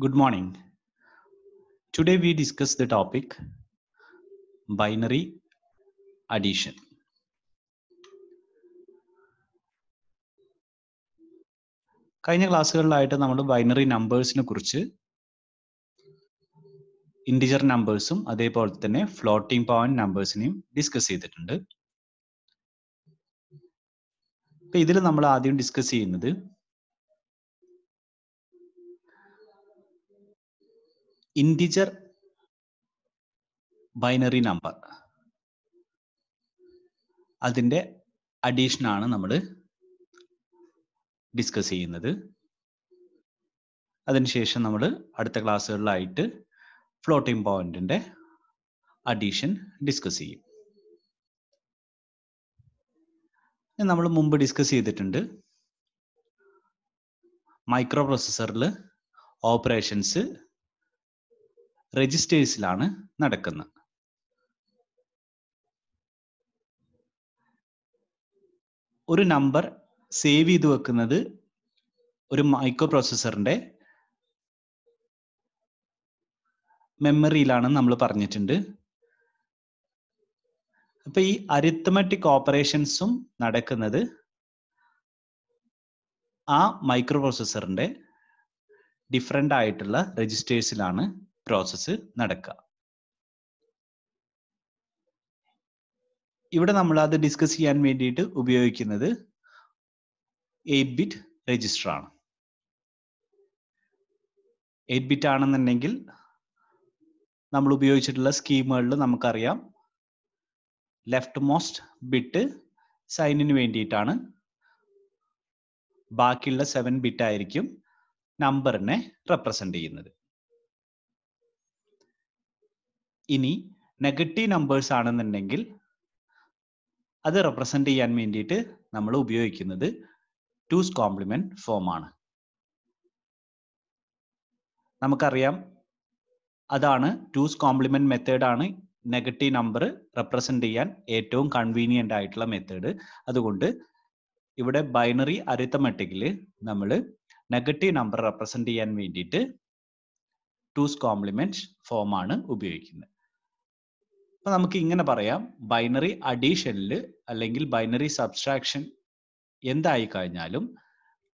Good morning. Today we discuss the topic binary addition. കഴിഞ്ഞ ക്ലാസ്സുകളിലായിട്ട് നമ്മൾ binary നമ്പേഴ്സിനെ കുറിച്ച് integer നമ്പേഴ്സും അതേപോലെ തന്നെ ഫ്ലോട്ടിംഗ് പോയിന്റ് നമ്പേഴ്സിനെയും ഡിസ്കസ് ചെയ്തിട്ടുണ്ട് ഇപ്പം ഇതിൽ നമ്മൾ ആദ്യം ഡിസ്കസ് ചെയ്യുന്നത് integer ബൈനറി നമ്പർ അതിൻ്റെ ആണ് നമ്മൾ ഡിസ്കസ് ചെയ്യുന്നത് അതിനുശേഷം നമ്മൾ അടുത്ത ക്ലാസ്സുകളിലായിട്ട് ഫ്ലോട്ടിംഗ് പോയിന്റിൻ്റെ അഡീഷൻ ഡിസ്കസ് ചെയ്യും നമ്മൾ മുമ്പ് ഡിസ്കസ് ചെയ്തിട്ടുണ്ട് മൈക്രോ പ്രോസസ്സറിൽ ഓപ്പറേഷൻസ് രജിസ്റ്റേഴ്സിലാണ് നടക്കുന്നത് ഒരു നമ്പർ സേവ് ചെയ്ത് വെക്കുന്നത് ഒരു മൈക്രോ പ്രോസസ്സറിന്റെ മെമ്മറിയിലാണ് നമ്മൾ പറഞ്ഞിട്ടുണ്ട് അപ്പൊ ഈ അരിത്തമെറ്റിക് ഓപ്പറേഷൻസും നടക്കുന്നത് ആ മൈക്രോ പ്രോസസ്സറിന്റെ ഡിഫറെൻ്റ് ആയിട്ടുള്ള രജിസ്റ്റേഴ്സിലാണ് പ്രോസസ്സ് നടക്കുക ഇവിടെ നമ്മൾ അത് ഡിസ്കസ് ചെയ്യാൻ വേണ്ടിയിട്ട് ഉപയോഗിക്കുന്നത് എയ്റ്റ് ബിറ്റ് രജിസ്റ്റർ ആണ് എയ്റ്റ് ബിറ്റ് ആണെന്നുണ്ടെങ്കിൽ നമ്മൾ ഉപയോഗിച്ചിട്ടുള്ള സ്കീമുകളിൽ നമുക്കറിയാം ലെഫ്റ്റ് മോസ്റ്റ് ബിറ്റ് സൈനിന് വേണ്ടിയിട്ടാണ് ബാക്കിയുള്ള സെവൻ ബിറ്റ് ആയിരിക്കും നമ്പറിനെ റെപ്രസെന്റ് ചെയ്യുന്നത് ഇനി നെഗറ്റീവ് നമ്പേഴ്സ് ആണെന്നുണ്ടെങ്കിൽ അത് റെപ്രസെന്റ് ചെയ്യാൻ വേണ്ടിയിട്ട് നമ്മൾ ഉപയോഗിക്കുന്നത് ടൂസ് കോംപ്ലിമെന്റ് ഫോം ആണ് നമുക്കറിയാം അതാണ് ടൂസ് കോംപ്ലിമെന്റ് മെത്തേഡ് ആണ് നെഗറ്റീവ് നമ്പർ റെപ്രസെന്റ് ചെയ്യാൻ ഏറ്റവും കൺവീനിയന്റ് ആയിട്ടുള്ള മെത്തേഡ് അതുകൊണ്ട് ഇവിടെ ബൈനറി അരിത്തമെട്ടിക്കിൽ നമ്മൾ നെഗറ്റീവ് നമ്പർ റെപ്രസെന്റ് ചെയ്യാൻ വേണ്ടിയിട്ട് ടൂസ് കോംപ്ലിമെന്റ് ഫോം ആണ് ഉപയോഗിക്കുന്നത് അപ്പൊ നമുക്ക് ഇങ്ങനെ പറയാം ബൈനറി അഡീഷനില് അല്ലെങ്കിൽ ബൈനറി സബ്സ്ട്രാക്ഷൻ എന്തായി കഴിഞ്ഞാലും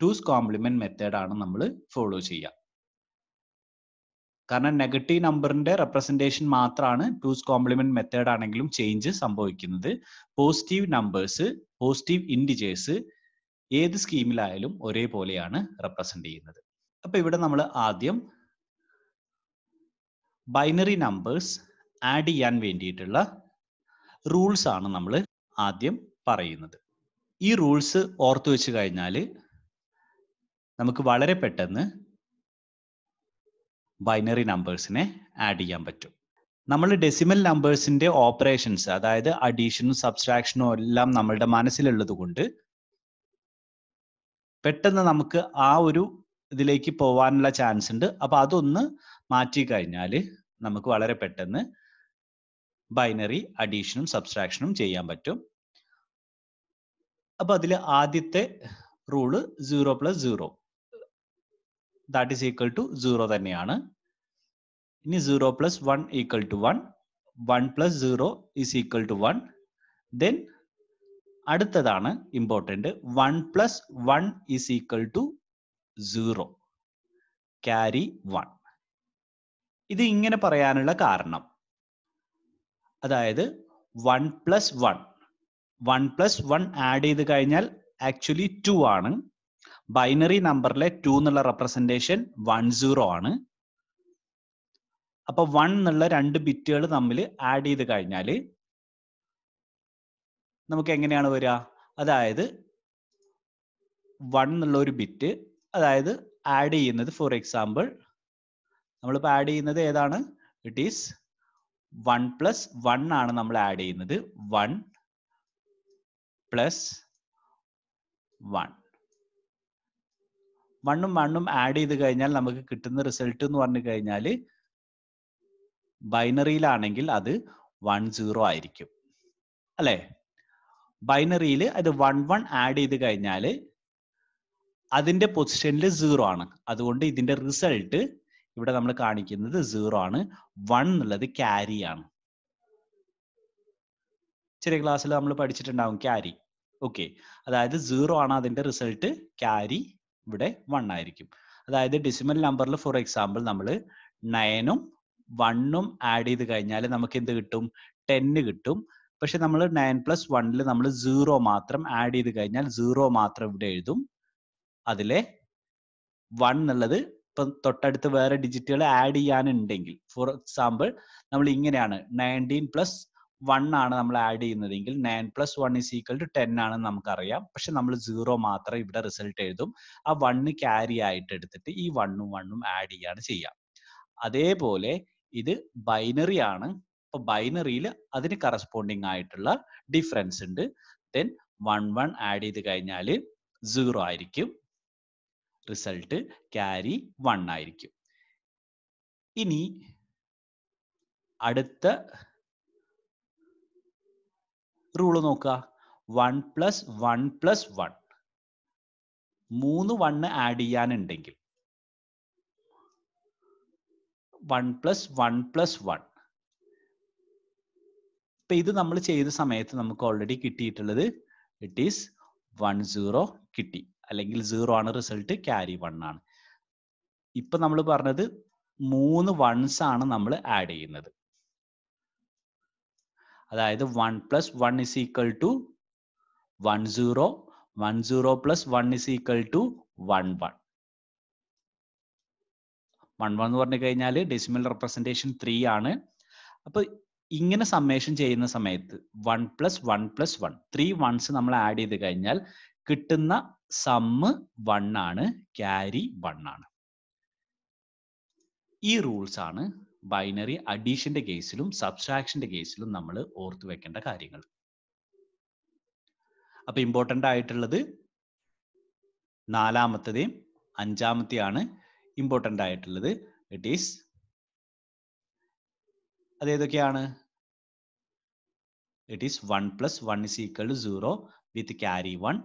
ടൂസ് കോംപ്ലിമെന്റ് മെത്തേഡ് ആണ് നമ്മൾ ഫോളോ ചെയ്യുക കാരണം നെഗറ്റീവ് നമ്പറിന്റെ റെപ്രസെന്റേഷൻ മാത്രമാണ് ടൂസ് കോംപ്ലിമെന്റ് മെത്തേഡ് ആണെങ്കിലും ചേഞ്ച് സംഭവിക്കുന്നത് പോസിറ്റീവ് നമ്പേഴ്സ് പോസിറ്റീവ് ഇൻഡിജേഴ്സ് ഏത് സ്കീമിലായാലും ഒരേപോലെയാണ് റെപ്രസെന്റ് ചെയ്യുന്നത് അപ്പൊ ഇവിടെ നമ്മൾ ആദ്യം ബൈനറി നമ്പേഴ്സ് ആഡ് ചെയ്യാൻ വേണ്ടിയിട്ടുള്ള റൂൾസ് ആണ് നമ്മൾ ആദ്യം പറയുന്നത് ഈ റൂൾസ് ഓർത്തു വെച്ച് കഴിഞ്ഞാൽ നമുക്ക് വളരെ പെട്ടെന്ന് ബൈനറി നമ്പേഴ്സിനെ ആഡ് ചെയ്യാൻ പറ്റും നമ്മൾ ഡെസിമൽ നമ്പേഴ്സിന്റെ ഓപ്പറേഷൻസ് അതായത് അഡീഷനും സബ്സ്ട്രാക്ഷനും എല്ലാം നമ്മളുടെ മനസ്സിലുള്ളത് കൊണ്ട് പെട്ടെന്ന് നമുക്ക് ആ ഒരു ഇതിലേക്ക് പോവാനുള്ള ചാൻസ് ഉണ്ട് അപ്പൊ അതൊന്ന് മാറ്റി കഴിഞ്ഞാൽ നമുക്ക് വളരെ പെട്ടെന്ന് ബൈനറി അഡീഷനും സബ്സ്ട്രാക്ഷനും ചെയ്യാൻ പറ്റും അപ്പൊ അതിൽ ആദ്യത്തെ rule zero plus zero that is equal to zero തന്നെയാണ് ഇനി zero plus one equal to one one plus zero is equal to one then അടുത്തതാണ് important one plus one is equal to zero carry one ഇത് ഇങ്ങനെ പറയാനുള്ള കാരണം അതായത് one plus one one plus one add ചെയ്ത് കഴിഞ്ഞാൽ actually two ആണ് binary നമ്പറിലെ ടു എന്നുള്ള റെപ്രസെന്റേഷൻ വൺ സീറോ ആണ് അപ്പൊ വൺ എന്നുള്ള രണ്ട് ബിറ്റുകൾ തമ്മിൽ ആഡ് ചെയ്ത് കഴിഞ്ഞാൽ നമുക്ക് എങ്ങനെയാണ് വരിക അതായത് വൺ എന്നുള്ള ഒരു ബിറ്റ് അതായത് ആഡ് ചെയ്യുന്നത് ഫോർ എക്സാമ്പിൾ നമ്മളിപ്പോൾ ആഡ് ചെയ്യുന്നത് ഏതാണ് it is one plus one ആണ് നമ്മൾ ആഡ് ചെയ്യുന്നത് വൺ പ്ലസ് വൺ വണ്ണും വണ്ണും ആഡ് ചെയ്ത് കഴിഞ്ഞാൽ നമുക്ക് കിട്ടുന്ന റിസൾട്ട് എന്ന് പറഞ്ഞു കഴിഞ്ഞാൽ ബൈനറിയിലാണെങ്കിൽ അത് വൺ സീറോ ആയിരിക്കും അല്ലേ ബൈനറിയിൽ അത് വൺ വൺ ആഡ് ചെയ്ത് കഴിഞ്ഞാൽ അതിൻ്റെ പൊസിഷനിൽ സീറോ ആണ് അതുകൊണ്ട് ഇതിൻ്റെ റിസൾട്ട് ഇവിടെ നമ്മൾ കാണിക്കുന്നത് സീറോ ആണ് വൺ എന്നുള്ളത് ക്യാരി ആണ് ചെറിയ ക്ലാസ്സിൽ നമ്മൾ പഠിച്ചിട്ടുണ്ടാവും ക്യാരി ഓക്കെ അതായത് സീറോ ആണ് അതിന്റെ റിസൾട്ട് ക്യാരി ഇവിടെ വൺ ആയിരിക്കും അതായത് ഡിസിമൽ നമ്പറിൽ ഫോർ എക്സാമ്പിൾ നമ്മൾ നയനും വണ്ണും ആഡ് ചെയ്ത് കഴിഞ്ഞാൽ നമുക്ക് എന്ത് കിട്ടും ടെന്ന് കിട്ടും പക്ഷെ നമ്മൾ നയൻ പ്ലസ് വണ്ണിൽ നമ്മൾ സീറോ മാത്രം ആഡ് ചെയ്ത് കഴിഞ്ഞാൽ സീറോ മാത്രം ഇവിടെ എഴുതും അതിലെ വൺ എന്നുള്ളത് ഇപ്പം തൊട്ടടുത്ത് വേറെ ഡിജിറ്റുകൾ ആഡ് ചെയ്യാനുണ്ടെങ്കിൽ ഫോർ എക്സാമ്പിൾ നമ്മൾ ഇങ്ങനെയാണ് നയൻറ്റീൻ പ്ലസ് വൺ ആണ് നമ്മൾ ആഡ് ചെയ്യുന്നതെങ്കിൽ nine plus one is equal to ten ആണെന്ന് നമുക്കറിയാം പക്ഷെ നമ്മൾ സീറോ മാത്രം ഇവിടെ റിസൾട്ട് എഴുതും ആ വണ്ണ് ക്യാരി ആയിട്ട് എടുത്തിട്ട് ഈ വണ്ണും വണ്ണും ആഡ് ചെയ്യാണ് ചെയ്യാം അതേപോലെ ഇത് ബൈനറി ആണ് അപ്പൊ ബൈനറിയിൽ അതിന് കറസ്പോണ്ടിങ് ആയിട്ടുള്ള ഡിഫറൻസ് ഉണ്ട് ദെൻ വൺ വൺ ആഡ് ചെയ്ത് കഴിഞ്ഞാൽ സീറോ ആയിരിക്കും റിസൾട്ട് ക്യാരി വൺ ആയിരിക്കും ഇനി അടുത്ത റൂള് നോക്കുക one plus one plus one മൂന്ന് വണ്ണ് ആഡ് ചെയ്യാനുണ്ടെങ്കിൽ one plus one plus one ഇപ്പൊ ഇത് നമ്മൾ ചെയ്ത സമയത്ത് നമുക്ക് ഓൾറെഡി കിട്ടിയിട്ടുള്ളത് ഇറ്റ് ഈസ് വൺ സീറോ കിട്ടി അല്ലെങ്കിൽ സീറോ ആണ് റിസൾട്ട് ക്യാരി വൺ ആണ് ഇപ്പൊ നമ്മൾ പറഞ്ഞത് മൂന്ന് വൺസ് ആണ് നമ്മൾ ആഡ് ചെയ്യുന്നത് അതായത് one plus one is equal to one zero one zero plus one is equal to one one one one എന്ന് പറഞ്ഞു കഴിഞ്ഞാൽ ഡെസിമൽ റെപ്രസെന്റേഷൻ ത്രീ ആണ് അപ്പോൾ ഇങ്ങനെ സമ്മേഷൻ ചെയ്യുന്ന സമയത്ത് one plus one plus one three ones നമ്മൾ ആഡ് ചെയ്ത് കഴിഞ്ഞാൽ കിട്ടുന്ന സമ്മ് വൺ ആണ് ക്യാരി വൺ ആണ് ഈ റൂൾസ് ആണ് ബൈനറി അഡീഷന്റെ കേസിലും സബ്സ്ട്രാക്ഷന്റെ കേസിലും നമ്മൾ ഓർത്തു വെക്കേണ്ട കാര്യങ്ങൾ അപ്പൊ ഇമ്പോർട്ടൻ്റ് ആയിട്ടുള്ളത് നാലാമത്തതേയും അഞ്ചാമത്തെയാണ് ഇമ്പോർട്ടൻ്റ് ആയിട്ടുള്ളത് ഇറ്റ് ഈസ് അതേതൊക്കെയാണ് it is one plus one is equal to zero with carry one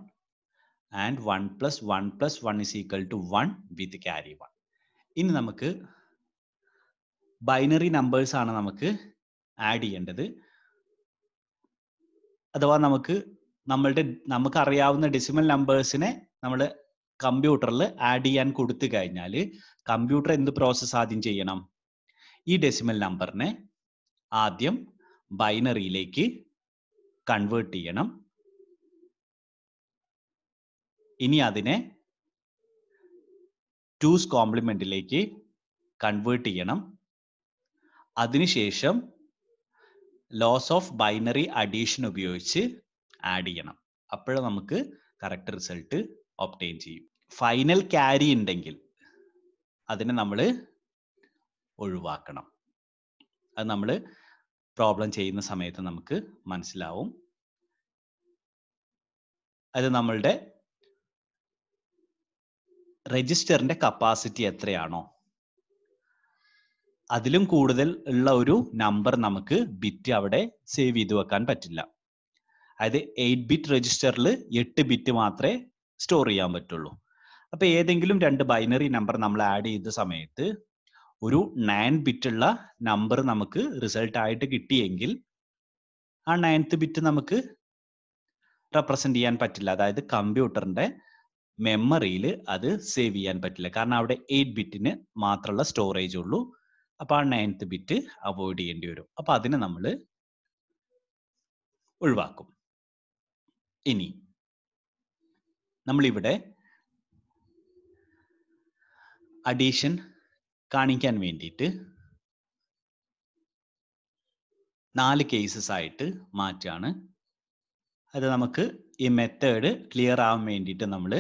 and one plus one plus one is equal to one with carry one ഇനി നമുക്ക് ബൈനറി നമ്പേഴ്സ് ആണ് നമുക്ക് add ചെയ്യേണ്ടത് അഥവാ നമുക്ക് നമ്മളുടെ നമുക്ക് അറിയാവുന്ന ഡെസിമൽ നമ്പേഴ്സിനെ നമ്മൾ കമ്പ്യൂട്ടറിൽ ആഡ് ചെയ്യാൻ കൊടുത്തു കഴിഞ്ഞാൽ കമ്പ്യൂട്ടർ എന്ത് പ്രോസസ്സ് ആദ്യം ചെയ്യണം ഈ ഡെസിമൽ നമ്പറിനെ ആദ്യം ബൈനറിയിലേക്ക് കൺവേർട്ട് ചെയ്യണം ഇനി അതിനെ ടൂസ് കോംപ്ലിമെന്റിലേക്ക് കൺവേർട്ട് ചെയ്യണം അതിനുശേഷം ലോസ് ഓഫ് ബൈനറി അഡീഷൻ ഉപയോഗിച്ച് ആഡ് ചെയ്യണം അപ്പോഴും നമുക്ക് കറക്റ്റ് റിസൾട്ട് ഒപ്റ്റെയിൻ ചെയ്യും ഫൈനൽ ക്യാരി ഉണ്ടെങ്കിൽ അതിനെ നമ്മൾ ഒഴിവാക്കണം അത് നമ്മൾ പ്രോബ്ലം ചെയ്യുന്ന സമയത്ത് നമുക്ക് മനസ്സിലാവും അത് നമ്മളുടെ രജിസ്റ്ററിന്റെ കപ്പാസിറ്റി എത്രയാണോ അതിലും കൂടുതൽ ഉള്ള ഒരു നമ്പർ നമുക്ക് ബിറ്റ് അവിടെ സേവ് ചെയ്തു വെക്കാൻ പറ്റില്ല അതായത് എയ്റ്റ് ബിറ്റ് രജിസ്റ്ററിൽ എട്ട് ബിറ്റ് മാത്രമേ സ്റ്റോർ ചെയ്യാൻ പറ്റുള്ളൂ അപ്പൊ ഏതെങ്കിലും രണ്ട് ബൈനറി നമ്പർ നമ്മൾ ആഡ് ചെയ്ത സമയത്ത് ഒരു നയൻ ഉള്ള നമ്പർ നമുക്ക് റിസൾട്ട് ആയിട്ട് കിട്ടിയെങ്കിൽ ആ നയൻത്ത് ബിറ്റ് നമുക്ക് റെപ്രസെന്റ് ചെയ്യാൻ പറ്റില്ല അതായത് കമ്പ്യൂട്ടറിന്റെ മെമ്മറിയിൽ അത് സേവ് ചെയ്യാൻ പറ്റില്ല കാരണം അവിടെ എയ്റ്റ് ബിറ്റിന് മാത്രമുള്ള സ്റ്റോറേജ് ഉള്ളൂ അപ്പോൾ ആ നയൻത്ത് ബിറ്റ് അവോയ്ഡ് ചെയ്യേണ്ടി വരും അപ്പോൾ അതിനെ നമ്മൾ ഒഴിവാക്കും ഇനി നമ്മളിവിടെ അഡീഷൻ കാണിക്കാൻ വേണ്ടിയിട്ട് നാല് കേസസ് ആയിട്ട് മാറ്റാണ് അത് നമുക്ക് ഈ മെത്തേഡ് ക്ലിയർ ആവാൻ വേണ്ടിയിട്ട് നമ്മൾ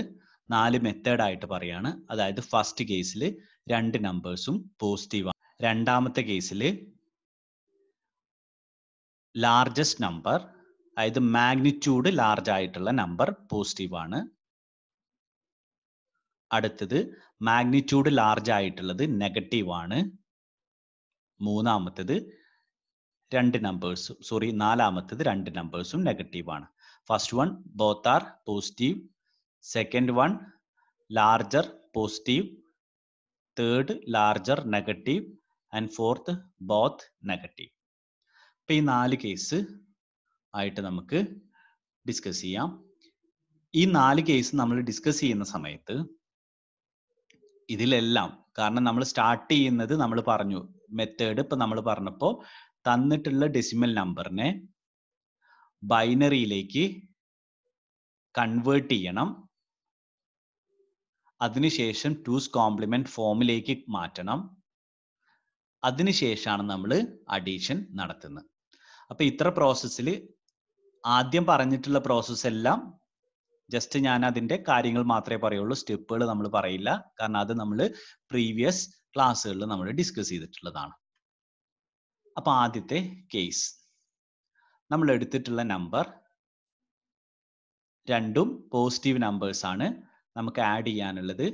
നാല് മെത്തേഡ് ആയിട്ട് പറയാണ് അതായത് ഫസ്റ്റ് കേസിൽ രണ്ട് നമ്പേഴ്സും പോസിറ്റീവാണ് രണ്ടാമത്തെ കേസിൽ ലാർജസ്റ്റ് നമ്പർ അതായത് മാഗ്നിറ്റ്യൂഡ് ലാർജ് ആയിട്ടുള്ള നമ്പർ പോസിറ്റീവാണ് അടുത്തത് മാഗ്നിറ്റ്യൂഡ് ലാർജ് ആയിട്ടുള്ളത് നെഗറ്റീവാണ് മൂന്നാമത്തേത് രണ്ട് നമ്പേഴ്സും സോറി നാലാമത്തേത് രണ്ട് നമ്പേഴ്സും നെഗറ്റീവാണ് first one both are positive second one larger positive third larger negative and fourth both negative ഇപ്പം ഈ നാല് കേസ് ആയിട്ട് നമുക്ക് ഡിസ്കസ് ചെയ്യാം ഈ നാല് കേസ് നമ്മൾ ഡിസ്കസ് ചെയ്യുന്ന സമയത്ത് ഇതിലെല്ലാം കാരണം നമ്മൾ സ്റ്റാർട്ട് ചെയ്യുന്നത് നമ്മൾ പറഞ്ഞു മെത്തേഡ് ഇപ്പം നമ്മൾ പറഞ്ഞപ്പോൾ തന്നിട്ടുള്ള ഡെസിമൽ നമ്പറിനെ ബൈനറിയിലേക്ക് കൺവേർട്ട് ചെയ്യണം അതിനുശേഷം ടൂസ് കോംപ്ലിമെന്റ് ഫോമിലേക്ക് മാറ്റണം അതിനുശേഷമാണ് നമ്മൾ അഡീഷൻ നടത്തുന്നത് അപ്പൊ ഇത്ര പ്രോസസ്സിൽ ആദ്യം പറഞ്ഞിട്ടുള്ള പ്രോസസ്സ് എല്ലാം ജസ്റ്റ് ഞാൻ അതിന്റെ കാര്യങ്ങൾ മാത്രമേ പറയുള്ളൂ സ്റ്റെപ്പുകൾ നമ്മൾ പറയില്ല കാരണം അത് നമ്മൾ പ്രീവിയസ് ക്ലാസ്സുകളിൽ നമ്മൾ ഡിസ്കസ് ചെയ്തിട്ടുള്ളതാണ് അപ്പോൾ ആദ്യത്തെ കേസ് നമ്മൾ എടുത്തിട്ടുള്ള നമ്പർ രണ്ടും പോസിറ്റീവ് നമ്പേഴ്സ് ആണ് നമുക്ക് ആഡ് ചെയ്യാനുള്ളത്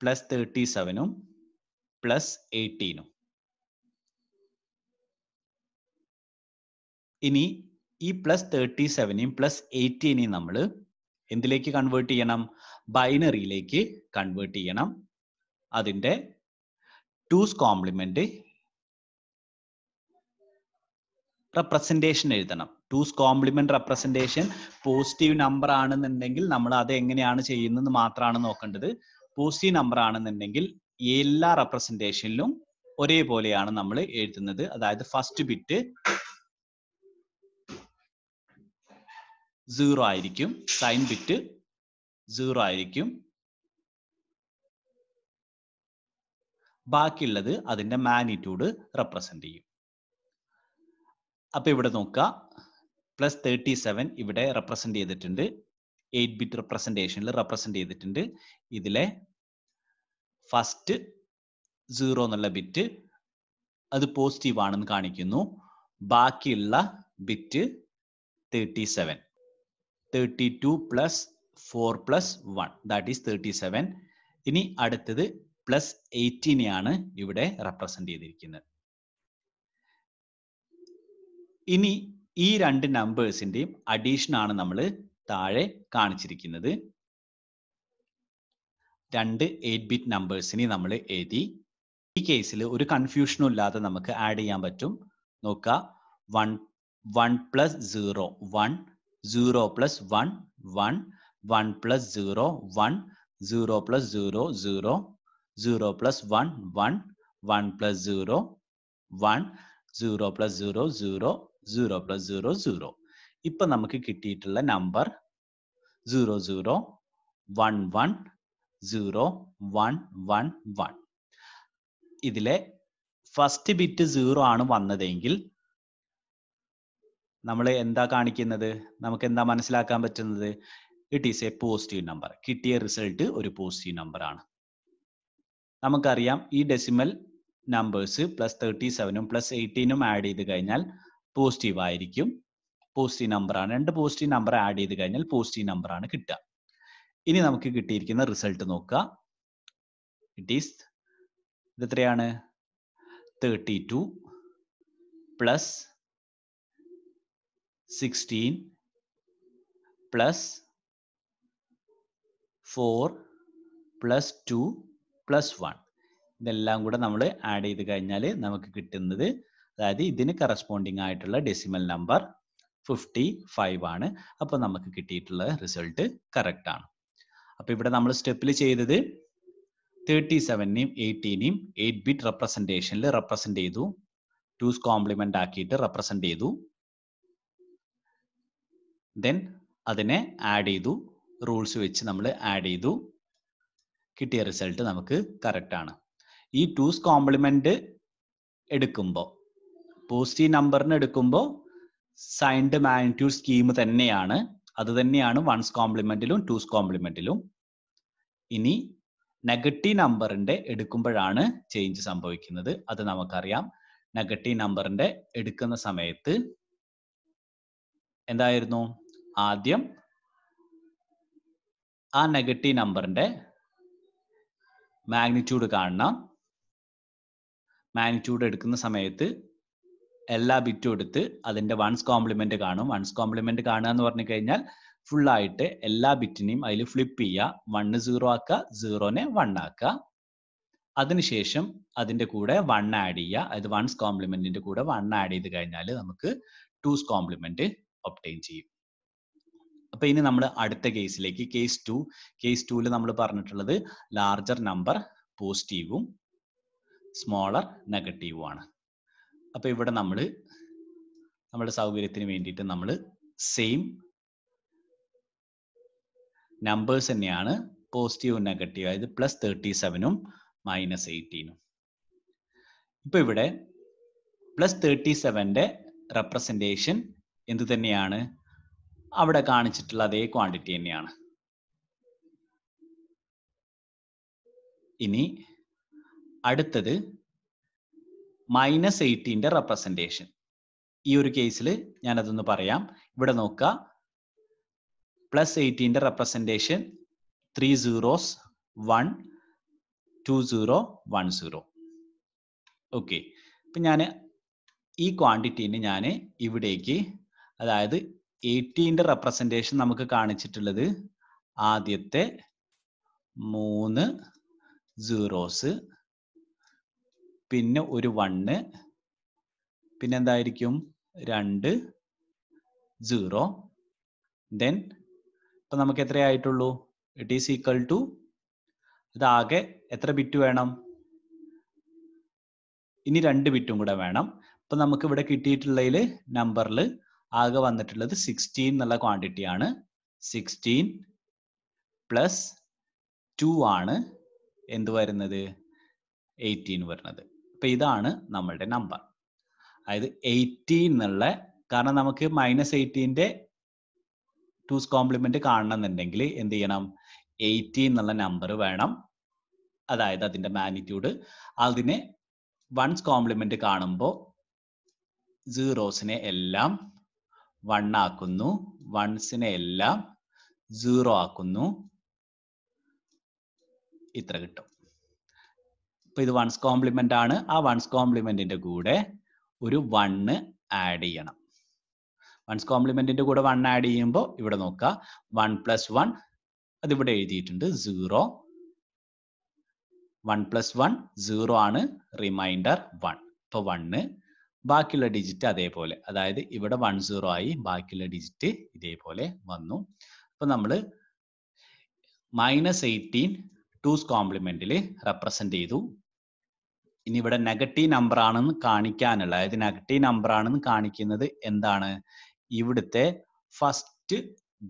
പ്ലസ് തേർട്ടി സെവനും പ്ലസ് എയ്റ്റീനും ഇനി ഈ പ്ലസ് തേർട്ടി സെവനെയും പ്ലസ് എയ്റ്റീനെയും നമ്മൾ എന്തിലേക്ക് കൺവേർട്ട് ചെയ്യണം ബൈനറിയിലേക്ക് കൺവേർട്ട് ചെയ്യണം അതിൻ്റെ ടൂസ് കോംപ്ലിമെന്റ് റെപ്രസെൻറ്റേഷൻ എഴുതണം two's complement representation positive number ആണെന്നുണ്ടെങ്കിൽ നമ്മൾ അത് എങ്ങനെയാണ് ചെയ്യുന്നത് മാത്രമാണ് നോക്കേണ്ടത് പോസിറ്റീവ് നമ്പർ ആണെന്നുണ്ടെങ്കിൽ എല്ലാ റെപ്രസെന്റേഷനിലും ഒരേപോലെയാണ് നമ്മൾ എഴുതുന്നത് അതായത് ഫസ്റ്റ് ബിറ്റ് സീറോ ആയിരിക്കും സൈൻ ബിറ്റ് സീറോ ആയിരിക്കും ബാക്കിയുള്ളത് അതിന്റെ മാഗ്നിറ്റ്യൂഡ് റെപ്രസെന്റ് ചെയ്യും അപ്പൊ ഇവിടെ നോക്കുക പ്ലസ് തേർട്ടി സെവൻ ഇവിടെ റെപ്രസെന്റ് ചെയ്തിട്ടുണ്ട് എയ്റ്റ് ബിറ്റ് റെപ്രസെന്റേഷനിൽ റെപ്രസെന്റ് ചെയ്തിട്ടുണ്ട് ഇതിലെ ഫസ്റ്റ് സീറോ എന്നുള്ള ബിറ്റ് അത് പോസിറ്റീവ് ആണെന്ന് കാണിക്കുന്നു ബാക്കിയുള്ള bit thirty seven thirty two plus four plus one that is thirty seven ഇനി അടുത്തത് പ്ലസ് എയ്റ്റീനെയാണ് ഇവിടെ റെപ്രസെന്റ് ചെയ്തിരിക്കുന്നത് ഇനി ഈ രണ്ട് നമ്പേഴ്സിന്റെയും അഡീഷൻ ആണ് നമ്മൾ താഴെ കാണിച്ചിരിക്കുന്നത് രണ്ട് എയ്റ്റ് ബിറ്റ് നമ്പേഴ്സിനെ നമ്മൾ എഴുതി ഈ കേസിൽ ഒരു കൺഫ്യൂഷനും ഇല്ലാതെ നമുക്ക് ആഡ് ചെയ്യാൻ പറ്റും നോക്കുക one one plus zero one zero plus one one one plus zero one zero plus zero zero zero plus one one one plus zero one zero plus zero zero zero plus zero zero ഇപ്പൊ നമുക്ക് കിട്ടിയിട്ടുള്ള number zero zero one one zero one one one ഇതിലെ first bit zero ആണ് വന്നതെങ്കിൽ നമ്മൾ എന്താ കാണിക്കുന്നത് നമുക്ക് എന്താ മനസ്സിലാക്കാൻ പറ്റുന്നത് it is a positive number കിട്ടിയ റിസൾട്ട് ഒരു പോസിറ്റീവ് നമ്പർ ആണ് നമുക്കറിയാം ഈ ഡെസിമൽ നമ്പേഴ്സ് പ്ലസ് തേർട്ടി സെവനും പ്ലസ് എയ്റ്റീനും ആഡ് ചെയ്ത് കഴിഞ്ഞാൽ പോസിറ്റീവ് ആയിരിക്കും പോസിറ്റീവ് ആണ് രണ്ട് പോസിറ്റീവ് നമ്പർ ആഡ് ചെയ്ത് കഴിഞ്ഞാൽ പോസിറ്റീവ് ആണ് കിട്ടുക ഇനി നമുക്ക് കിട്ടിയിരിക്കുന്ന റിസൾട്ട് നോക്കുക ഇറ്റ് ഈസ് ഇത് എത്രയാണ് thirty two plus sixteen plus four plus two plus one ഇതെല്ലാം കൂടെ നമ്മൾ ആഡ് ചെയ്ത് കഴിഞ്ഞാൽ നമുക്ക് കിട്ടുന്നത് അതായത് ഇതിന് കറസ്പോണ്ടിങ് ആയിട്ടുള്ള ഡെസിമൽ നമ്പർ ഫിഫ്റ്റി ഫൈവ് ആണ് അപ്പോൾ നമുക്ക് കിട്ടിയിട്ടുള്ള റിസൾട്ട് കറക്റ്റ് ആണ് അപ്പോൾ ഇവിടെ നമ്മൾ സ്റ്റെപ്പിൽ ചെയ്തത് തേർട്ടി സെവനെയും എയ്റ്റീനെയും എയ്റ്റ് ബിറ്റ് റെപ്രസെന്റേഷനിൽ റെപ്രസെന്റ് ചെയ്തു ടൂസ് കോംപ്ലിമെന്റ് ആക്കിയിട്ട് റെപ്രസെന്റ് ചെയ്തു ദെൻ അതിനെ ആഡ് ചെയ്തു റൂൾസ് വെച്ച് നമ്മൾ ആഡ് ചെയ്തു കിട്ടിയ റിസൾട്ട് നമുക്ക് കറക്റ്റ് ആണ് ഈ ടൂസ് കോംപ്ലിമെന്റ് എടുക്കുമ്പോൾ പോസിറ്റീവ് നമ്പറിന് എടുക്കുമ്പോൾ സൈൻഡ് മാഗ്നിറ്റ്യൂഡ് സ്കീം തന്നെയാണ് അത് തന്നെയാണ് വൺസ് കോംപ്ലിമെന്റിലും ടൂസ് കോംപ്ലിമെന്റിലും ഇനി നെഗറ്റീവ് നമ്പറിന്റെ എടുക്കുമ്പോഴാണ് ചേഞ്ച് സംഭവിക്കുന്നത് അത് നമുക്കറിയാം നെഗറ്റീവ് നമ്പറിന്റെ എടുക്കുന്ന സമയത്ത് എന്തായിരുന്നു ആദ്യം ആ നെഗറ്റീവ് നമ്പറിന്റെ മാഗ്നിറ്റ്യൂഡ് കാണണം മാഗ്നിറ്റ്യൂഡ് എടുക്കുന്ന സമയത്ത് എല്ലാ ബിറ്റും എടുത്ത് അതിന്റെ വൺസ് കോംപ്ലിമെന്റ് കാണും വൺസ് കോംപ്ലിമെന്റ് കാണുക എന്ന് പറഞ്ഞു കഴിഞ്ഞാൽ ഫുൾ ആയിട്ട് എല്ലാ ബിറ്റിനെയും അതിൽ ഫ്ലിപ്പ് ചെയ്യുക വണ്ണ് സീറോ ആക്കുക സീറോനെ വൺ ആക്കുക അതിനുശേഷം അതിന്റെ കൂടെ വൺ ആഡ് ചെയ്യുക അത് വൺസ് കോംപ്ലിമെന്റിന്റെ കൂടെ വൺ ആഡ് ചെയ്ത് കഴിഞ്ഞാൽ നമുക്ക് ടൂസ് കോംപ്ലിമെന്റ് ഒപ്റ്റെയിൻ ചെയ്യും അപ്പൊ ഇനി നമ്മൾ അടുത്ത കേസിലേക്ക് കേസ് ടു കേസ് ടുവിൽ നമ്മൾ പറഞ്ഞിട്ടുള്ളത് ലാർജർ നമ്പർ പോസിറ്റീവും സ്മോളർ നെഗറ്റീവും ആണ് അപ്പോൾ ഇവിടെ നമ്മൾ നമ്മുടെ സൗകര്യത്തിന് വേണ്ടിയിട്ട് നമ്മൾ സെയിം നമ്പേഴ്സ് തന്നെയാണ് പോസിറ്റീവ് നെഗറ്റീവ് അതായത് പ്ലസ് തേർട്ടി സെവനും മൈനസ് എയ്റ്റീനും ഇപ്പോൾ ഇവിടെ പ്ലസ് തേർട്ടി സെവന്റെ റെപ്രസെൻറ്റേഷൻ എന്ത് തന്നെയാണ് അവിടെ കാണിച്ചിട്ടുള്ള അതേ ക്വാണ്ടിറ്റി തന്നെയാണ് ഇനി അടുത്തത് മൈനസ് എയ്റ്റീൻ്റെ റെപ്രസെൻറ്റേഷൻ ഈ ഒരു കേസിൽ ഞാനതൊന്ന് പറയാം ഇവിടെ നോക്കുക പ്ലസ് എയ്റ്റീൻ്റെ representation three zeros one two zero one zero okay ഇപ്പം ഞാൻ ഈ ക്വാണ്ടിറ്റീനെ ഞാൻ ഇവിടേക്ക് അതായത് എയ്റ്റീൻ്റെ റെപ്രസെൻറ്റേഷൻ നമുക്ക് കാണിച്ചിട്ടുള്ളത് ആദ്യത്തെ മൂന്ന് സീറോസ് പിന്നെ ഒരു പിന്നെ എന്തായിരിക്കും രണ്ട് സീറോ ദെൻ ഇപ്പം നമുക്ക് എത്രയായിട്ടുള്ളൂ ഇറ്റ് ഈസ് ഈക്വൽ ടു ഇതാകെ എത്ര ബിറ്റ് വേണം ഇനി രണ്ട് ബിറ്റും കൂടെ വേണം അപ്പം നമുക്ക് ഇവിടെ കിട്ടിയിട്ടുള്ളതിൽ നമ്പറിൽ ആകെ വന്നിട്ടുള്ളത് സിക്സ്റ്റീൻ എന്നുള്ള ക്വാണ്ടിറ്റി ആണ് സിക്സ്റ്റീൻ പ്ലസ് ടു ആണ് എന്ത് വരുന്നത് എയ്റ്റീൻ വരുന്നത് ഇപ്പൊ ഇതാണ് നമ്മളുടെ നമ്പർ അതായത് എയ്റ്റീൻ എന്നുള്ള കാരണം നമുക്ക് മൈനസ് എയ്റ്റീൻ്റെ ടൂസ് കോംപ്ലിമെന്റ് കാണണമെന്നുണ്ടെങ്കിൽ എന്ത് ചെയ്യണം എയ്റ്റീൻ എന്നുള്ള നമ്പർ വേണം അതായത് അതിന്റെ മാഗ്നിറ്റ്യൂഡ് അതിനെ വൺസ് കോംപ്ലിമെന്റ് കാണുമ്പോൾ സീറോസിനെ എല്ലാം വൺ ആക്കുന്നു വൺസിനെ എല്ലാം സീറോ ആക്കുന്നു ഇത്ര കിട്ടും അപ്പൊ ഇത് വൺസ് കോംപ്ലിമെന്റ് ആണ് ആ വൺസ് കോംപ്ലിമെന്റിന്റെ കൂടെ ഒരു വണ്ണ് ആഡ് ചെയ്യണം വൺസ് കോംപ്ലിമെന്റിന്റെ കൂടെ വൺ ആഡ് ചെയ്യുമ്പോൾ ഇവിടെ നോക്കുക വൺ പ്ലസ് വൺ അതിവിടെ എഴുതിയിട്ടുണ്ട് zero one plus one zero ആണ് റിമൈൻഡർ വൺ ഇപ്പോൾ വണ്ണ് ബാക്കിയുള്ള ഡിജിറ്റ് അതേപോലെ അതായത് ഇവിടെ വൺ സീറോ ആയി ബാക്കിയുള്ള ഡിജിറ്റ് ഇതേപോലെ വന്നു അപ്പോൾ നമ്മൾ മൈനസ് എയ്റ്റീൻ ടൂസ് കോംപ്ലിമെന്റിൽ റെപ്രസെന്റ് ചെയ്തു ഇനി ഇവിടെ നെഗറ്റീവ് നമ്പർ ആണെന്ന് കാണിക്കാനുള്ള അതായത് നെഗറ്റീവ് നമ്പർ ആണെന്ന് കാണിക്കുന്നത് എന്താണ് ഇവിടുത്തെ ഫസ്റ്റ്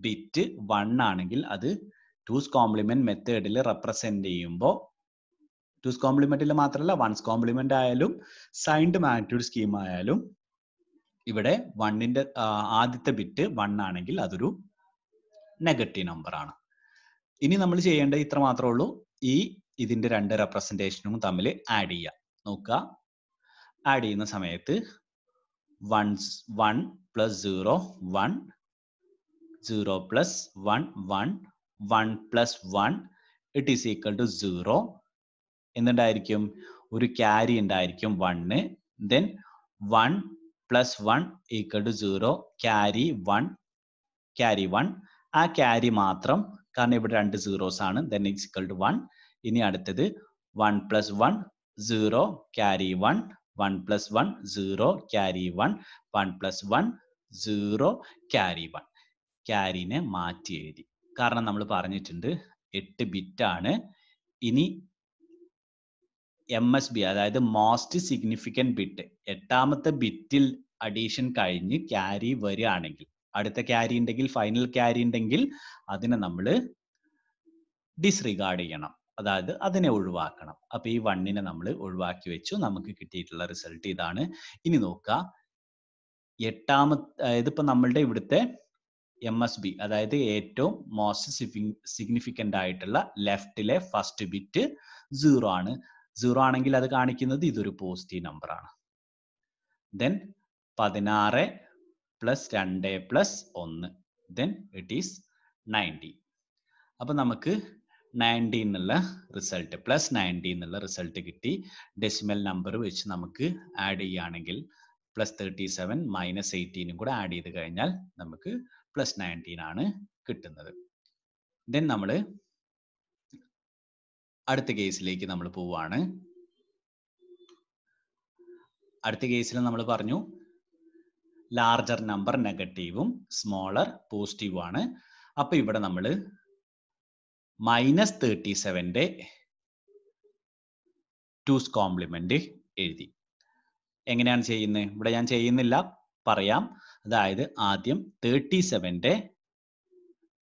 ബിറ്റ് വൺ ആണെങ്കിൽ അത് ടൂസ് കോംപ്ലിമെന്റ് മെത്തേഡിൽ റെപ്രസെന്റ് ചെയ്യുമ്പോൾ ടൂസ് കോംപ്ലിമെന്റിൽ മാത്രമല്ല വൺസ് കോംപ്ലിമെന്റ് ആയാലും സൈൻഡ് മാഗ്നിറ്റ്യൂഡ് സ്കീം ആയാലും ഇവിടെ വണ്ണിന്റെ ആദ്യത്തെ ബിറ്റ് വൺ ആണെങ്കിൽ അതൊരു നെഗറ്റീവ് നമ്പർ ആണ് ഇനി നമ്മൾ ചെയ്യേണ്ടത് ഇത്ര മാത്രമേ ഉള്ളൂ ഈ ഇതിന്റെ രണ്ട് റെപ്രസെന്റേഷനും തമ്മിൽ ആഡ് ചെയ്യുക നോക്കുക ആഡ് ചെയ്യുന്ന സമയത്ത് one one plus zero one zero plus one one one plus one it is equal to zero എന്തുണ്ടായിരിക്കും ഒരു ക്യാരി ഉണ്ടായിരിക്കും one then one plus one equal to zero carry one carry one ആ carry മാത്രം കാരണം ഇവിടെ രണ്ട് zeros ആണ് then equal to one ഇനി അടുത്തത് one plus one zero carry one one plus one zero carry one one plus one zero carry one ക്യാരിനെ മാറ്റി എഴുതി കാരണം നമ്മൾ പറഞ്ഞിട്ടുണ്ട് എട്ട് ആണ് ഇനി എം എസ് ബി അതായത് മോസ്റ്റ് സിഗ്നിഫിക്കൻറ്റ് ബിറ്റ് എട്ടാമത്തെ ബിറ്റിൽ അഡീഷൻ കഴിഞ്ഞ് ക്യാരി വരികയാണെങ്കിൽ അടുത്ത ക്യാരി ഉണ്ടെങ്കിൽ ഫൈനൽ ക്യാരി ഉണ്ടെങ്കിൽ അതിനെ നമ്മൾ ഡിസ്റിഗാർഡ് ചെയ്യണം അതായത് അതിനെ ഒഴിവാക്കണം അപ്പൊ ഈ വണ്ണിനെ നമ്മൾ ഒഴിവാക്കി വെച്ചു നമുക്ക് കിട്ടിയിട്ടുള്ള റിസൾട്ട് ഇതാണ് ഇനി നോക്കുക എട്ടാമത്തെ ഇതിപ്പോ നമ്മളുടെ ഇവിടുത്തെ എം എസ് ബി അതായത് ഏറ്റവും മോസ്റ്റ് സിഗ്നിഫിക്കൻ്റ് ആയിട്ടുള്ള ലെഫ്റ്റിലെ ഫസ്റ്റ് ബിറ്റ് സീറോ ആണ് സീറോ ആണെങ്കിൽ അത് കാണിക്കുന്നത് ഇതൊരു പോസിറ്റീവ് നമ്പറാണ് ദെൻ പതിനാറ് പ്ലസ് രണ്ട് പ്ലസ് ഒന്ന് ദെൻ ഇറ്റ് ഈസ് നയൻറ്റി അപ്പൊ നമുക്ക് നയൻറ്റീൻ എന്നുള്ള റിസൾട്ട് പ്ലസ് നയൻറ്റീൻ എന്നുള്ള റിസൾട്ട് കിട്ടി ഡെസിമൽ നമ്പർ വെച്ച് നമുക്ക് ആഡ് ചെയ്യുകയാണെങ്കിൽ പ്ലസ് തേർട്ടി സെവൻ മൈനസ് എയ്റ്റീനും കൂടെ ആഡ് ചെയ്ത് കഴിഞ്ഞാൽ നമുക്ക് പ്ലസ് നയൻറ്റീൻ ആണ് കിട്ടുന്നത് ദെൻ നമ്മൾ അടുത്ത കേസിലേക്ക് നമ്മൾ പോവാണ് അടുത്ത കേസിൽ നമ്മൾ പറഞ്ഞു ലാർജർ നമ്പർ നെഗറ്റീവും സ്മോളർ പോസിറ്റീവും ആണ് അപ്പോൾ ഇവിടെ നമ്മൾ മൈനസ് തേർട്ടി സെവന്റെ ടൂസ് കോംപ്ലിമെന്റ് എഴുതി എങ്ങനെയാണ് ചെയ്യുന്നത് ഇവിടെ ഞാൻ ചെയ്യുന്നില്ല പറയാം അതായത് ആദ്യം തേർട്ടി സെവന്റെ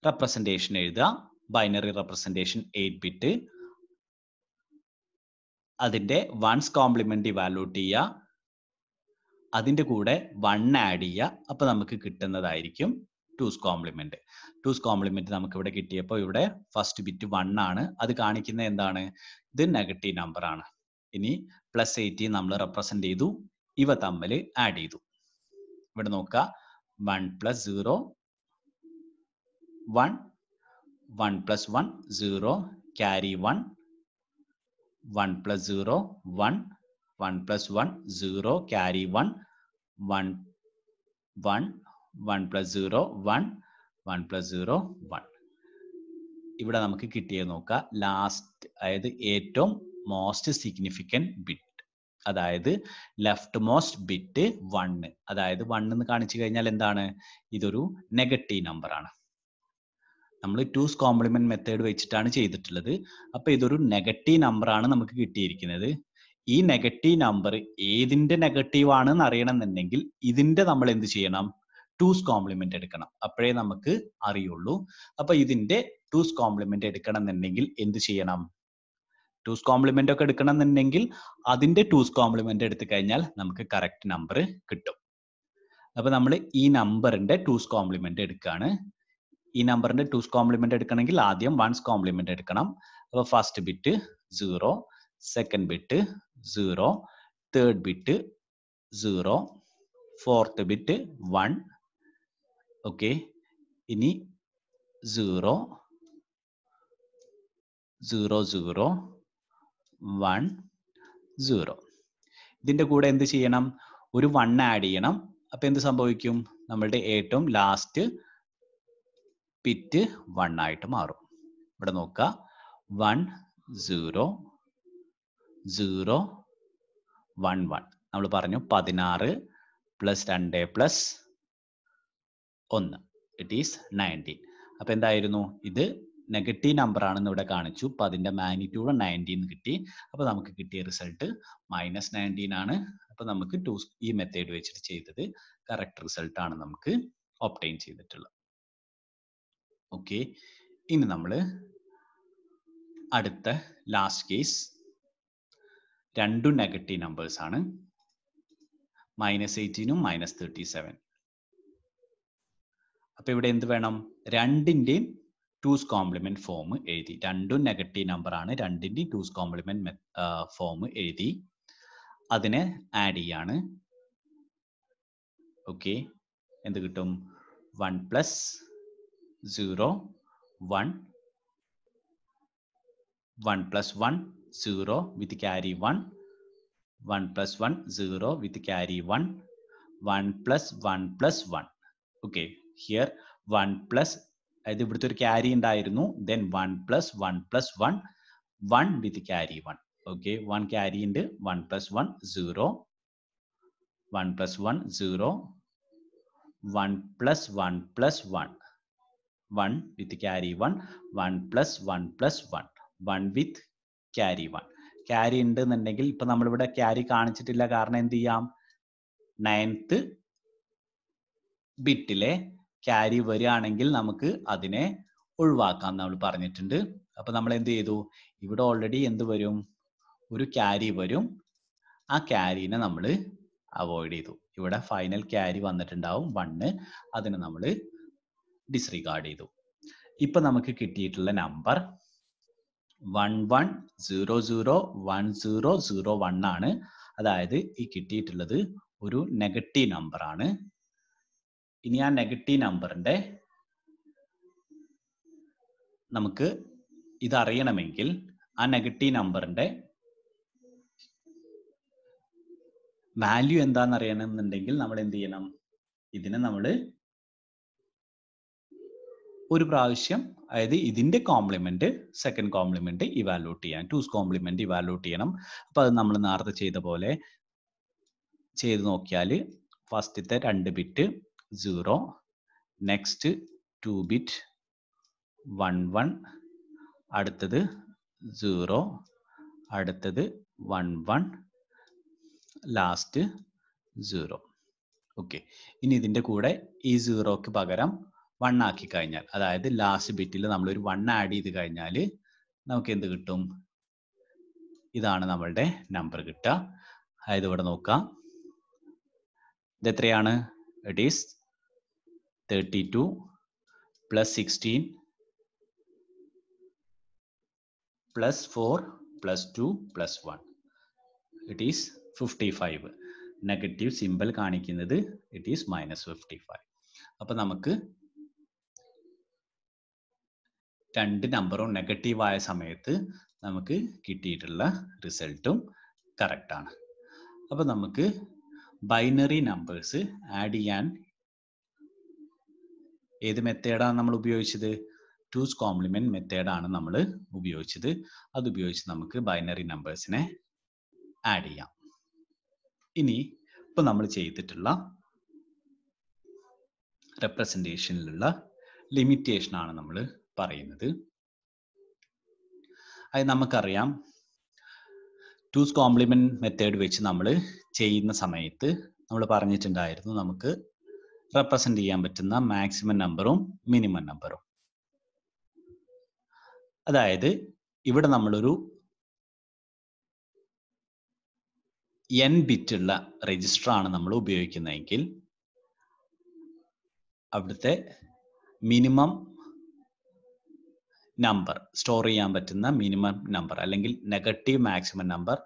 റെപ്രസെന്റേഷൻ എഴുതുക ബൈനറി റെപ്രസെന്റേഷൻ എയ്റ്റ് ബിറ്റ് അതിന്റെ വൺസ് കോംപ്ലിമെന്റ് ഇവാലുവേറ്റ് ചെയ്യുക അതിന്റെ കൂടെ വൺ ആഡ് ചെയ്യുക അപ്പോൾ നമുക്ക് കിട്ടുന്നതായിരിക്കും ടൂസ് കോംപ്ലിമെന്റ് ടൂസ് കോംപ്ലിമെന്റ് നമുക്ക് ഇവിടെ കിട്ടിയപ്പോൾ ഇവിടെ ഫസ്റ്റ് ബിറ്റ് വൺ ആണ് അത് കാണിക്കുന്നത് എന്താണ് ഇത് നെഗറ്റീവ് നമ്പർ ആണ് ഇനി പ്ലസ് എയ്റ്റി നമ്മൾ റെപ്രസെന്റ് ചെയ്തു ഇവ തമ്മിൽ ആഡ് ചെയ്തു ഇവിടെ നോക്കുക one plus zero one one plus one zero carry one one plus zero one one plus one zero carry one one one one plus zero one one plus zero one ഇവിടെ നമുക്ക് കിട്ടിയത് നോക്കുക last അതായത് ഏറ്റവും most significant bit അതായത് left most bit one അതായത് one എന്ന് കാണിച്ചു കഴിഞ്ഞാൽ എന്താണ് ഇതൊരു നെഗറ്റീവ് നമ്പറാണ് നമ്മൾ ടൂസ് കോംപ്ലിമെന്റ് മെത്തേഡ് വെച്ചിട്ടാണ് ചെയ്തിട്ടുള്ളത് അപ്പൊ ഇതൊരു നെഗറ്റീവ് നമ്പറാണ് നമുക്ക് കിട്ടിയിരിക്കുന്നത് ഈ നെഗറ്റീവ് നമ്പർ ഏതിന്റെ നെഗറ്റീവ് ആണെന്ന് എന്നുണ്ടെങ്കിൽ ഇതിന്റെ നമ്മൾ എന്ത് ചെയ്യണം ടൂസ് കോംപ്ലിമെന്റ് എടുക്കണം അപ്പോഴേ നമുക്ക് അറിയുള്ളൂ അപ്പൊ ഇതിന്റെ ടൂസ് കോംപ്ലിമെന്റ് എടുക്കണം എന്നുണ്ടെങ്കിൽ എന്ത് ചെയ്യണം ടൂസ് കോംപ്ലിമെന്റ് ഒക്കെ എടുക്കണം എന്നുണ്ടെങ്കിൽ അതിന്റെ ടൂസ് കോംപ്ലിമെന്റ് എടുത്തു കഴിഞ്ഞാൽ നമുക്ക് കറക്റ്റ് നമ്പർ കിട്ടും അപ്പൊ നമ്മൾ ഈ നമ്പറിന്റെ ടൂസ് കോംപ്ലിമെന്റ് എടുക്കുകയാണ് ഈ നമ്പറിന്റെ ടൂസ് കോംപ്ലിമെന്റ് എടുക്കണമെങ്കിൽ ആദ്യം വൺസ് കോംപ്ലിമെന്റ് എടുക്കണം അപ്പോൾ first bit zero second bit zero third bit zero fourth bit one okay ഇനി zero zero zero one zero ഇതിൻ്റെ കൂടെ എന്ത് ചെയ്യണം ഒരു വൺ ആഡ് ചെയ്യണം അപ്പം എന്ത് സംഭവിക്കും നമ്മളുടെ ഏറ്റവും ലാസ്റ്റ് പിറ്റ് വൺ ആയിട്ട് മാറും ഇവിടെ നോക്കുക one zero zero one one നമ്മൾ പറഞ്ഞു പതിനാറ് പ്ലസ് രണ്ട് പ്ലസ് ഒന്ന് ഇറ്റ് ഈസ് നയൻറ്റീൻ അപ്പൊ എന്തായിരുന്നു ഇത് നെഗറ്റീവ് നമ്പർ ആണെന്ന് ഇവിടെ കാണിച്ചു അപ്പൊ അതിന്റെ മാഗ്നിറ്റ്യൂഡ് നയൻറ്റീൻ കിട്ടി അപ്പൊ നമുക്ക് കിട്ടിയ റിസൾട്ട് മൈനസ് നയൻറ്റീൻ ആണ് അപ്പൊ നമുക്ക് ടു ഈ മെത്തേഡ് വെച്ചിട്ട് ചെയ്തത് കറക്റ്റ് റിസൾട്ട് ആണ് നമുക്ക് ഒപ്റ്റെയിൻ ചെയ്തിട്ടുള്ളത് ഓക്കെ ഇനി നമ്മൾ അടുത്ത ലാസ്റ്റ് കേസ് രണ്ടും നെഗറ്റീവ് നമ്പേഴ്സ് ആണ് മൈനസ് എയ്റ്റീനും മൈനസ് തേർട്ടി സെവൻ അപ്പോൾ ഇവിടെ എന്ത് വേണം രണ്ടിന്റെയും ടൂസ് കോംപ്ലിമെന്റ് ഫോം എഴുതി രണ്ടും നെഗറ്റീവ് നമ്പർ ആണ് രണ്ടിന്റെയും ടൂസ് കോംപ്ലിമെന്റ് ഫോം എഴുതി അതിനെ ആഡ് ചെയ്യാണ് ഓക്കെ എന്ത് കിട്ടും one plus zero one one plus one zero with carry one one plus one zero with carry one one plus one plus one okay here one plus അതായത് ഇവിടുത്തെ ഒരു carry ഉണ്ടായിരുന്നു then one plus one plus one one with carry one okay one carry ഉണ്ട് one plus one zero one plus one zero one plus one plus one one with carry one one plus one plus one one with carry one carry ഉണ്ട് എന്നുണ്ടെങ്കിൽ ഇപ്പൊ നമ്മളിവിടെ carry കാണിച്ചിട്ടില്ല കാരണം എന്ത് ചെയ്യാം ninth ബിറ്റിലെ carry വരികയാണെങ്കിൽ നമുക്ക് അതിനെ ഒഴിവാക്കാം നമ്മൾ പറഞ്ഞിട്ടുണ്ട് അപ്പൊ നമ്മൾ എന്ത് ചെയ്തു ഇവിടെ ഓൾറെഡി എന്ത് വരും ഒരു ക്യാരി വരും ആ ക്യാരിനെ നമ്മൾ അവോയ്ഡ് ചെയ്തു ഇവിടെ ഫൈനൽ ക്യാരി വന്നിട്ടുണ്ടാവും വണ്ണ് അതിനെ നമ്മൾ ഡിസ്റിഗാർഡ് ചെയ്തു ഇപ്പൊ നമുക്ക് കിട്ടിയിട്ടുള്ള number one one zero zero one zero zero one ആണ് അതായത് ഈ കിട്ടിയിട്ടുള്ളത് ഒരു നെഗറ്റീവ് നമ്പർ ആണ് ഇനി ആ നെഗറ്റീവ് നമ്പറിന്റെ നമുക്ക് ഇത് അറിയണമെങ്കിൽ ആ നെഗറ്റീവ് നമ്പറിന്റെ വാല്യൂ എന്താണെന്ന് അറിയണമെന്നുണ്ടെങ്കിൽ നമ്മൾ എന്ത് ചെയ്യണം ഇതിനെ നമ്മൾ ഒരു പ്രാവശ്യം അതായത് ഇതിന്റെ കോംപ്ലിമെന്റ് സെക്കൻഡ് കോംപ്ലിമെന്റ് ഇവാലുവേറ്റ് ചെയ്യാം ടൂസ് കോംപ്ലിമെന്റ് ഇവാലുവേറ്റ് ചെയ്യണം അപ്പോൾ അത് നമ്മൾ നേരത്തെ ചെയ്ത പോലെ ചെയ്ത് നോക്കിയാൽ ഫസ്റ്റത്തെ രണ്ട് ബിറ്റ് 0 next 2 bit 1 1 അടുത്തത് 0 അടുത്തത് 1 1 ലാസ്റ്റ് 0 ഓക്കെ ഇനി ഇതിൻ്റെ കൂടെ ഈ സീറോക്ക് പകരം വൺ ആക്കി കഴിഞ്ഞാൽ അതായത് ലാസ്റ്റ് ബിറ്റിൽ നമ്മൾ ഒരു വൺ ആഡ് ചെയ്ത് കഴിഞ്ഞാൽ നമുക്ക് എന്ത് കിട്ടും ഇതാണ് നമ്മളുടെ നമ്പർ കിട്ടുക അതായത് ഇവിടെ നോക്കാം ഇത് എത്രയാണ് it is 32 plus 16 plus 4 plus 2 plus 1. It is 55. നെഗറ്റീവ് സിമ്പിൾ കാണിക്കുന്നത് it is minus fifty five അപ്പം നമുക്ക് രണ്ട് നമ്പറും നെഗറ്റീവായ സമയത്ത് നമുക്ക് കിട്ടിയിട്ടുള്ള റിസൾട്ടും ആണ് അപ്പോൾ നമുക്ക് ബൈനറി നമ്പേഴ്സ് ആഡ് ചെയ്യാൻ ഏത് മെത്തേഡാണ് നമ്മൾ ഉപയോഗിച്ചത് ടൂസ് കോംപ്ലിമെന്റ് മെത്തേഡാണ് നമ്മൾ ഉപയോഗിച്ചത് അത് ഉപയോഗിച്ച് നമുക്ക് ബൈനറി നമ്പേഴ്സിനെ ആഡ് ചെയ്യാം ഇനി ഇപ്പൊ നമ്മൾ ചെയ്തിട്ടുള്ള ലിമിറ്റേഷൻ ആണ് നമ്മൾ പറയുന്നത് അത് നമുക്കറിയാം ടൂസ് കോംപ്ലിമെന്റ് മെത്തേഡ് വെച്ച് നമ്മൾ ചെയ്യുന്ന സമയത്ത് നമ്മൾ പറഞ്ഞിട്ടുണ്ടായിരുന്നു നമുക്ക് റെപ്രസെന്റ് ചെയ്യാൻ പറ്റുന്ന മാക്സിമം നമ്പറും മിനിമം നമ്പറും അതായത് ഇവിടെ നമ്മളൊരു എൻ രജിസ്റ്റർ ആണ് നമ്മൾ ഉപയോഗിക്കുന്നതെങ്കിൽ അവിടുത്തെ മിനിമം നമ്പർ സ്റ്റോർ ചെയ്യാൻ പറ്റുന്ന മിനിമം നമ്പർ അല്ലെങ്കിൽ negative maximum number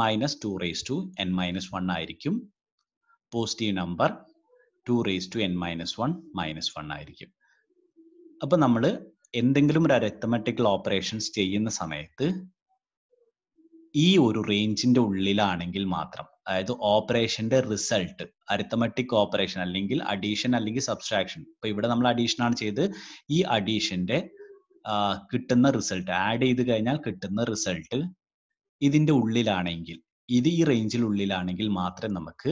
minus two raise to N minus one ആയിരിക്കും positive number two raise to N minus one minus one ആയിരിക്കും അപ്പൊ നമ്മൾ എന്തെങ്കിലും ഒരു അരത്തമെറ്റിക്കൽ ഓപ്പറേഷൻസ് ചെയ്യുന്ന സമയത്ത് ഈ ഒരു റേഞ്ചിന്റെ ഉള്ളിലാണെങ്കിൽ മാത്രം അതായത് ഓപ്പറേഷന്റെ റിസൾട്ട് അരിത്തമെറ്റിക് ഓപ്പറേഷൻ അല്ലെങ്കിൽ അഡീഷൻ അല്ലെങ്കിൽ സബ്സ്ട്രാക്ഷൻ ഇപ്പൊ ഇവിടെ നമ്മൾ അഡീഷൻ ആണ് ചെയ്ത് ഈ അഡീഷന്റെ കിട്ടുന്ന റിസൾട്ട് ആഡ് ചെയ്ത് കഴിഞ്ഞാൽ കിട്ടുന്ന റിസൾട്ട് ഇതിന്റെ ഉള്ളിലാണെങ്കിൽ ഇത് ഈ റേഞ്ചിൽ ഉള്ളിലാണെങ്കിൽ മാത്രമേ നമുക്ക്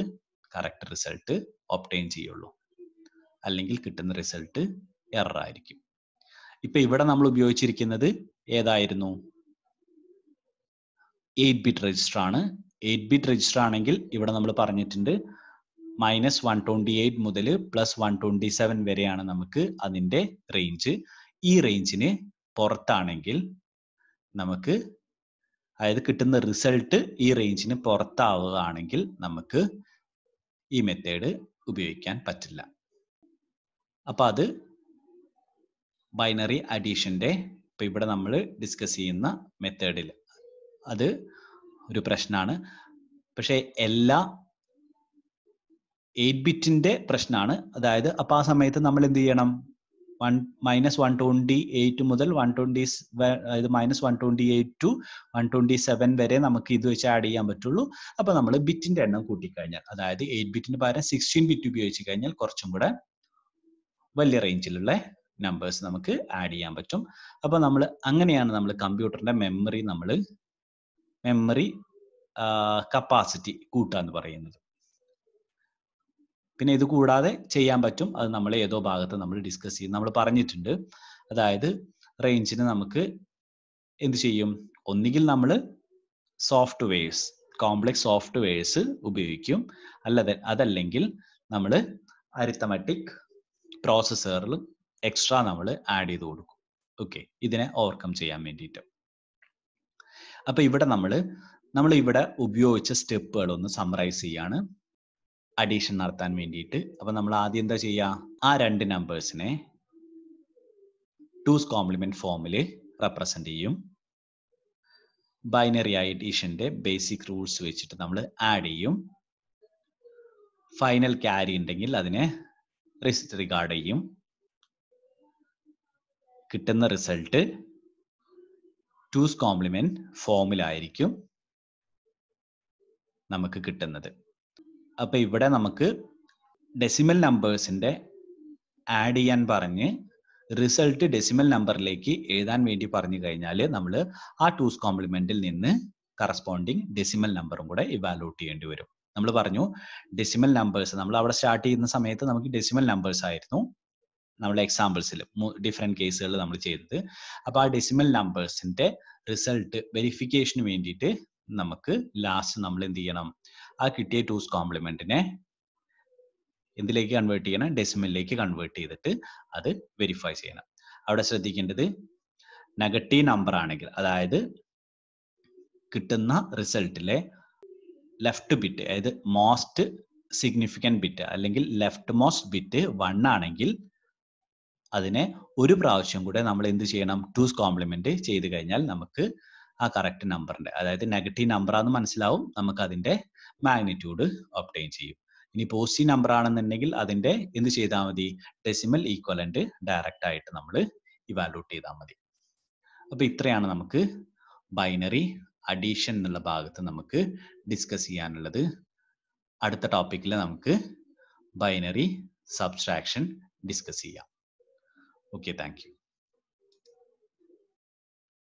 കറക്റ്റ് റിസൾട്ട് ഒപ്റ്റൈൻ ചെയ്യുള്ളൂ അല്ലെങ്കിൽ കിട്ടുന്ന റിസൾട്ട് എറർ ആയിരിക്കും ഇപ്പൊ ഇവിടെ നമ്മൾ ഉപയോഗിച്ചിരിക്കുന്നത് ഏതായിരുന്നു എയ്റ്റ് ബിറ്റ് രജിസ്റ്റർ ആണ് എയ്റ്റ് ബിറ്റ് രജിസ്റ്റർ ആണെങ്കിൽ ഇവിടെ നമ്മൾ പറഞ്ഞിട്ടുണ്ട് മൈനസ് വൺ ട്വന്റി എയ്റ്റ് മുതൽ പ്ലസ് വൺ ട്വന്റി സെവൻ വരെയാണ് നമുക്ക് അതിന്റെ റേഞ്ച് ഈ റേഞ്ചിന് പുറത്താണെങ്കിൽ നമുക്ക് അതായത് കിട്ടുന്ന റിസൾട്ട് ഈ റേഞ്ചിന് പുറത്താവുകയാണെങ്കിൽ നമുക്ക് ഈ മെത്തേഡ് ഉപയോഗിക്കാൻ പറ്റില്ല അപ്പോൾ അത് ബൈനറി അഡീഷന്റെ ഇപ്പൊ ഇവിടെ നമ്മൾ ഡിസ്കസ് ചെയ്യുന്ന മെത്തേഡിൽ അത് ഒരു പ്രശ്നമാണ് പക്ഷേ എല്ലാ എയ്റ്റ് ബിറ്റിന്റെ പ്രശ്നമാണ് അതായത് അപ്പോൾ ആ സമയത്ത് നമ്മൾ എന്ത് ചെയ്യണം one minus one twenty eight മുതൽ വൺ ട്വൻറ്റി അതായത് minus one twenty eight to one twenty seven വരെ നമുക്ക് ഇത് വെച്ച് ആഡ് ചെയ്യാൻ പറ്റുള്ളൂ അപ്പോൾ നമ്മൾ ബിറ്റിന്റെ എണ്ണം കൂട്ടിക്കഴിഞ്ഞാൽ അതായത് എയ്റ്റ് ബിറ്റിന് പകരം സിക്സ്റ്റീൻ ബിറ്റ് ഉപയോഗിച്ച് കഴിഞ്ഞാൽ കുറച്ചും കൂടെ വലിയ റേഞ്ചിലുള്ള നമ്പേഴ്സ് നമുക്ക് ആഡ് ചെയ്യാൻ പറ്റും അപ്പോൾ നമ്മൾ അങ്ങനെയാണ് നമ്മൾ കമ്പ്യൂട്ടറിന്റെ മെമ്മറി നമ്മൾ മെമ്മറി കപ്പാസിറ്റി കൂട്ടുക പറയുന്നത് പിന്നെ ഇത് കൂടാതെ ചെയ്യാൻ പറ്റും അത് നമ്മൾ ഏതോ ഭാഗത്ത് നമ്മൾ ഡിസ്കസ് ചെയ്യും നമ്മൾ പറഞ്ഞിട്ടുണ്ട് അതായത് റേഞ്ചിന് നമുക്ക് എന്ത് ചെയ്യും ഒന്നുകിൽ നമ്മൾ സോഫ്റ്റ്വെയർസ് കോംപ്ലക്സ് സോഫ്റ്റ്വെയർസ് ഉപയോഗിക്കും അല്ലാതെ അതല്ലെങ്കിൽ നമ്മൾ അരിത്തമാറ്റിക് പ്രോസസ്സറിൽ എക്സ്ട്രാ നമ്മൾ ആഡ് ചെയ്ത് കൊടുക്കും ഓക്കെ ഇതിനെ ഓവർകം ചെയ്യാൻ വേണ്ടിയിട്ട് അപ്പോൾ ഇവിടെ നമ്മൾ നമ്മൾ ഇവിടെ ഉപയോഗിച്ച സ്റ്റെപ്പുകൾ ഒന്ന് സമറൈസ് ചെയ്യാണ് അഡീഷൻ നടത്താൻ വേണ്ടിയിട്ട് അപ്പൊ നമ്മൾ ആദ്യം എന്താ ചെയ്യുക ആ രണ്ട് നമ്പേഴ്സിനെ ടൂസ് കോംപ്ലിമെന്റ് ഫോമിൽ റെപ്രസെന്റ് ചെയ്യും ബൈനറി അഡീഷന്റെ ബേസിക് റൂൾസ് വെച്ചിട്ട് നമ്മൾ ആഡ് ചെയ്യും ഫൈനൽ ക്യാരി ഉണ്ടെങ്കിൽ അതിനെ റിസിസ്റ്റ് റിഗാർഡ് ചെയ്യും കിട്ടുന്ന റിസൾട്ട് ടൂസ് കോംപ്ലിമെന്റ് ഫോമിലായിരിക്കും നമുക്ക് കിട്ടുന്നത് അപ്പൊ ഇവിടെ നമുക്ക് ഡെസിമൽ നമ്പേഴ്സിന്റെ ആഡ് ചെയ്യാൻ പറഞ്ഞ് റിസൾട്ട് ഡെസിമൽ നമ്പറിലേക്ക് എഴുതാൻ വേണ്ടി പറഞ്ഞു കഴിഞ്ഞാൽ നമ്മൾ ആ ടൂസ് കോംപ്ലിമെന്റിൽ നിന്ന് കറസ്പോണ്ടിങ് ഡെസിമൽ നമ്പറും കൂടെ ഇവാലുവേറ്റ് ചെയ്യേണ്ടി വരും നമ്മൾ പറഞ്ഞു ഡെസിമൽ നമ്പേഴ്സ് നമ്മൾ അവിടെ സ്റ്റാർട്ട് ചെയ്യുന്ന സമയത്ത് നമുക്ക് ഡെസിമൽ നമ്പേഴ്സ് ആയിരുന്നു നമ്മളെ എക്സാമ്പിൾസിൽ ഡിഫറെൻറ്റ് കേസുകൾ നമ്മൾ ചെയ്തത് അപ്പോൾ ആ ഡെസിമൽ നമ്പേഴ്സിന്റെ റിസൾട്ട് വെരിഫിക്കേഷന് വേണ്ടിയിട്ട് നമുക്ക് ലാസ്റ്റ് നമ്മൾ എന്ത് ചെയ്യണം ആ കിട്ടിയ ടൂസ് കോംപ്ലിമെന്റിനെ എന്തിലേക്ക് കൺവേർട്ട് ചെയ്യണം ഡെസിമലിലേക്ക് കൺവേർട്ട് ചെയ്തിട്ട് അത് വെരിഫൈ ചെയ്യണം അവിടെ ശ്രദ്ധിക്കേണ്ടത് നെഗറ്റീവ് നമ്പർ ആണെങ്കിൽ അതായത് കിട്ടുന്ന റിസൾട്ടിലെ ലെഫ്റ്റ് ബിറ്റ് അതായത് മോസ്റ്റ് സിഗ്നിഫിക്കൻറ്റ് ബിറ്റ് അല്ലെങ്കിൽ ലെഫ്റ്റ് മോസ്റ്റ് ബിറ്റ് വൺ ആണെങ്കിൽ അതിനെ ഒരു പ്രാവശ്യം കൂടെ നമ്മൾ എന്ത് ചെയ്യണം ടൂസ് കോംപ്ലിമെന്റ് ചെയ്ത് കഴിഞ്ഞാൽ നമുക്ക് ആ കറക്റ്റ് നമ്പറിന്റെ അതായത് നെഗറ്റീവ് ആണെന്ന് മനസ്സിലാവും നമുക്ക് അതിന്റെ മാഗ്നിറ്റ്യൂഡ് ഒപ്റ്റൈൻ ചെയ്യും ഇനി പോസിറ്റീവ് നമ്പർ ആണെന്നുണ്ടെങ്കിൽ അതിന്റെ എന്ത് ചെയ്താൽ മതി ഡെസിമൽ ഈക്വലന്റ് ഡയറക്റ്റ് ആയിട്ട് നമ്മൾ ഇവാലുവേറ്റ് ചെയ്താൽ മതി അപ്പൊ ഇത്രയാണ് നമുക്ക് ബൈനറി അഡീഷൻ എന്നുള്ള ഭാഗത്ത് നമുക്ക് ഡിസ്കസ് ചെയ്യാനുള്ളത് അടുത്ത ടോപ്പിക്കിൽ നമുക്ക് ബൈനറി സബ്സ്ട്രാക്ഷൻ ഡിസ്കസ് ചെയ്യാം ഓക്കെ താങ്ക്